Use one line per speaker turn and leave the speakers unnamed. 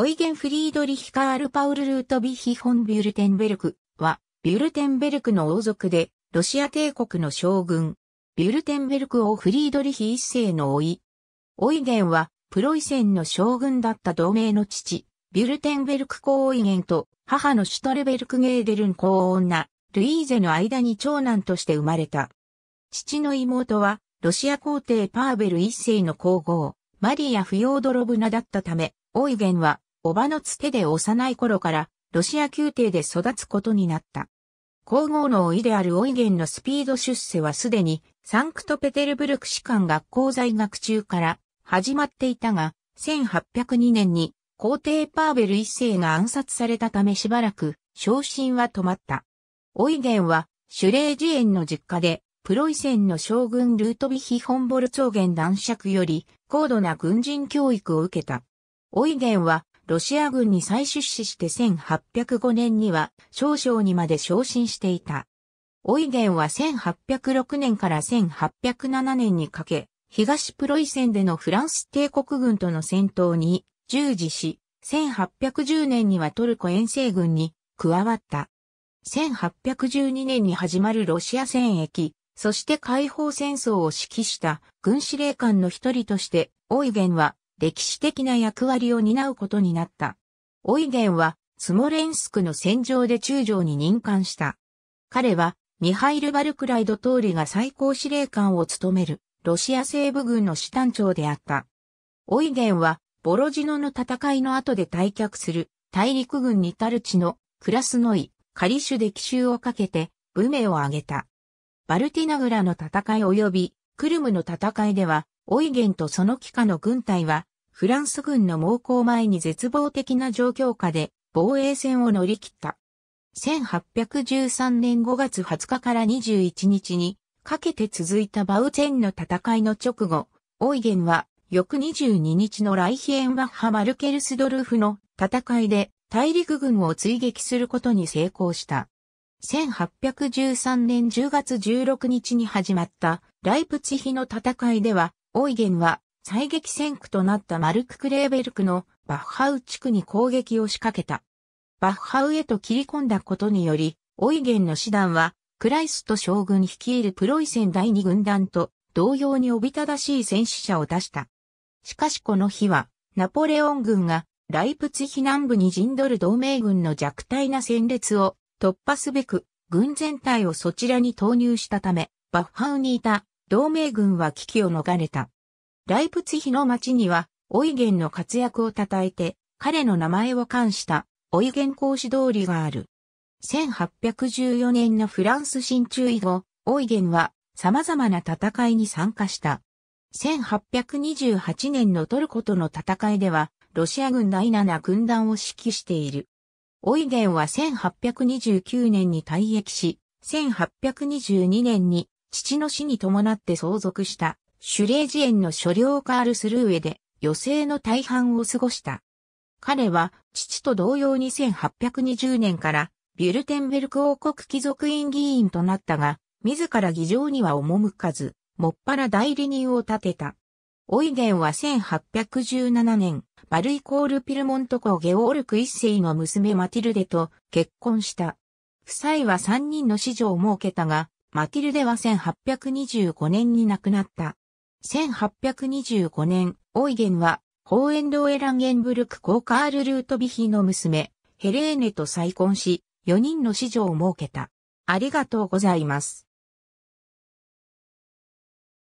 オイゲン・フリードリヒ・カール・パウル・ルート・ビヒ・ホン・ビュルテンベルクは、ビュルテンベルクの王族で、ロシア帝国の将軍、ビュルテンベルク王フリードリヒ一世の甥い。オイゲンは、プロイセンの将軍だった同盟の父、ビュルテンベルク公オイゲンと、母のシュトレベルク・ゲーデルン公女、ルイーゼの間に長男として生まれた。父の妹は、ロシア皇帝パーベル一世の皇后、マリア・フヨードロブナだったため、オイゲンは、おばのつてで幼い頃からロシア宮廷で育つことになった。皇后のいであるオイゲンのスピード出世はすでにサンクトペテルブルク士官学校在学中から始まっていたが、1802年に皇帝パーベル一世が暗殺されたためしばらく昇進は止まった。オイゲンはシュレージエンの実家でプロイセンの将軍ルートビヒ・ホンボル草原男爵より高度な軍人教育を受けた。オイゲンはロシア軍に再出資して1805年には少将にまで昇進していた。オイゲンは1806年から1807年にかけ、東プロイセンでのフランス帝国軍との戦闘に従事し、1810年にはトルコ遠征軍に加わった。1812年に始まるロシア戦役、そして解放戦争を指揮した軍司令官の一人として、オイゲンは歴史的な役割を担うことになった。オイゲンは、スモレンスクの戦場で中将に任官した。彼は、ミハイル・バルクライド通りが最高司令官を務める、ロシア西部軍の師団長であった。オイゲンは、ボロジノの戦いの後で退却する、大陸軍にタルチの、クラスノイ、カリシュで奇襲をかけて、武名を挙げた。バルティナグラの戦い及び、クルムの戦いでは、オイゲンとその帰化の軍隊は、フランス軍の猛攻前に絶望的な状況下で防衛戦を乗り切った。1813年5月20日から21日にかけて続いたバウチェンの戦いの直後、オイゲンは翌22日のライヒエンバッハ・マルケルスドルフの戦いで大陸軍を追撃することに成功した。1813年10月16日に始まったライプツヒの戦いではオイゲンは最激戦区となったマルク・クレーベルクのバッハウ地区に攻撃を仕掛けた。バッハウへと切り込んだことにより、オイゲンの師団は、クライスト将軍率いるプロイセン第二軍団と同様におびただしい戦死者を出した。しかしこの日は、ナポレオン軍がライプツヒ南部に陣取る同盟軍の弱体な戦列を突破すべく、軍全体をそちらに投入したため、バッハウにいた同盟軍は危機を逃れた。ライプツヒの町には、オイゲンの活躍を称えて、彼の名前を冠した、オイゲン公使通りがある。1814年のフランス進駐以後、オイゲンは様々な戦いに参加した。1828年のトルコとの戦いでは、ロシア軍第7軍団を指揮している。オイゲンは1829年に退役し、1822年に父の死に伴って相続したシュレージ園の所領カールスルーエで余生の大半を過ごした。彼は父と同様に1820年からビュルテンベルク王国貴族院議員となったが、自ら議場には赴かず、もっぱら代理人を立てた。オイゲンは1817年、バルイコール・ピルモント公ゲオールク一世の娘マティルデと結婚した。夫妻は3人の子女を設けたが、マティルデは1825年に亡くなった。1825年、オイゲンは、ホーエンドエランゲンブルク公カール・ルートビヒの娘、ヘレーネと再婚し、4人の子女を設けた。ありがとうございます。